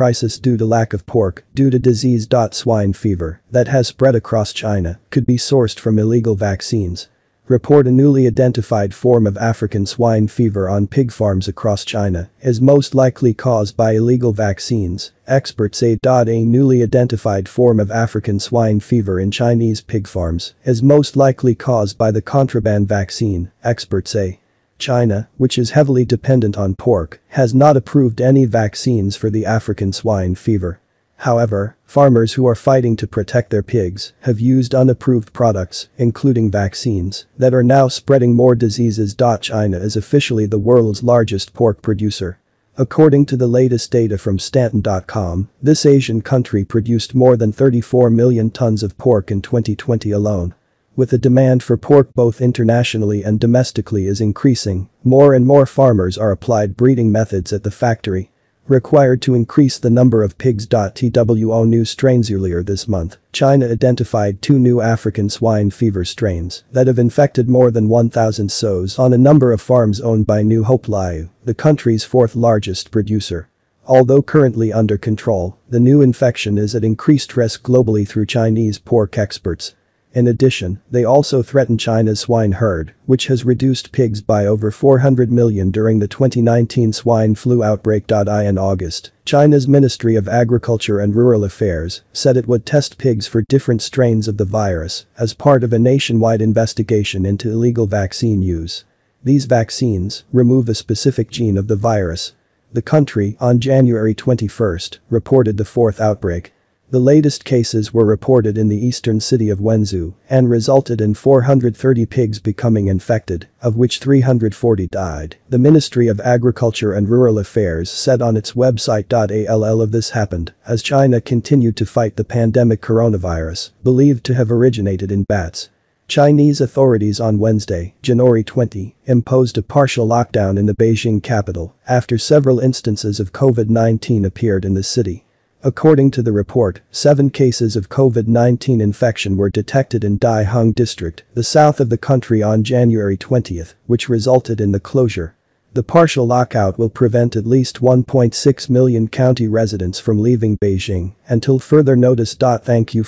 Crisis due to lack of pork, due to disease. Swine fever that has spread across China could be sourced from illegal vaccines. Report a newly identified form of African swine fever on pig farms across China is most likely caused by illegal vaccines, experts say. A newly identified form of African swine fever in Chinese pig farms is most likely caused by the contraband vaccine, experts say. China, which is heavily dependent on pork, has not approved any vaccines for the African swine fever. However, farmers who are fighting to protect their pigs have used unapproved products, including vaccines, that are now spreading more diseases. China is officially the world's largest pork producer. According to the latest data from Stanton.com, this Asian country produced more than 34 million tons of pork in 2020 alone. With the demand for pork both internationally and domestically is increasing, more and more farmers are applied breeding methods at the factory required to increase the number of pigs. TWO new strains earlier this month, China identified two new African swine fever strains that have infected more than 1,000 sows on a number of farms owned by New Hope Liu, the country's fourth largest producer. Although currently under control, the new infection is at increased risk globally through Chinese pork experts in addition, they also threaten China's swine herd, which has reduced pigs by over 400 million during the 2019 swine flu outbreak. In August, China's Ministry of Agriculture and Rural Affairs said it would test pigs for different strains of the virus as part of a nationwide investigation into illegal vaccine use. These vaccines remove a specific gene of the virus. The country, on January 21, reported the fourth outbreak the latest cases were reported in the eastern city of Wenzhou and resulted in 430 pigs becoming infected, of which 340 died, the Ministry of Agriculture and Rural Affairs said on its website. All of this happened as China continued to fight the pandemic coronavirus, believed to have originated in bats. Chinese authorities on Wednesday, January 20, imposed a partial lockdown in the Beijing capital after several instances of COVID-19 appeared in the city. According to the report, seven cases of COVID-19 infection were detected in Dai Hung district, the south of the country on January 20, which resulted in the closure. The partial lockout will prevent at least 1.6 million county residents from leaving Beijing until further notice. Thank you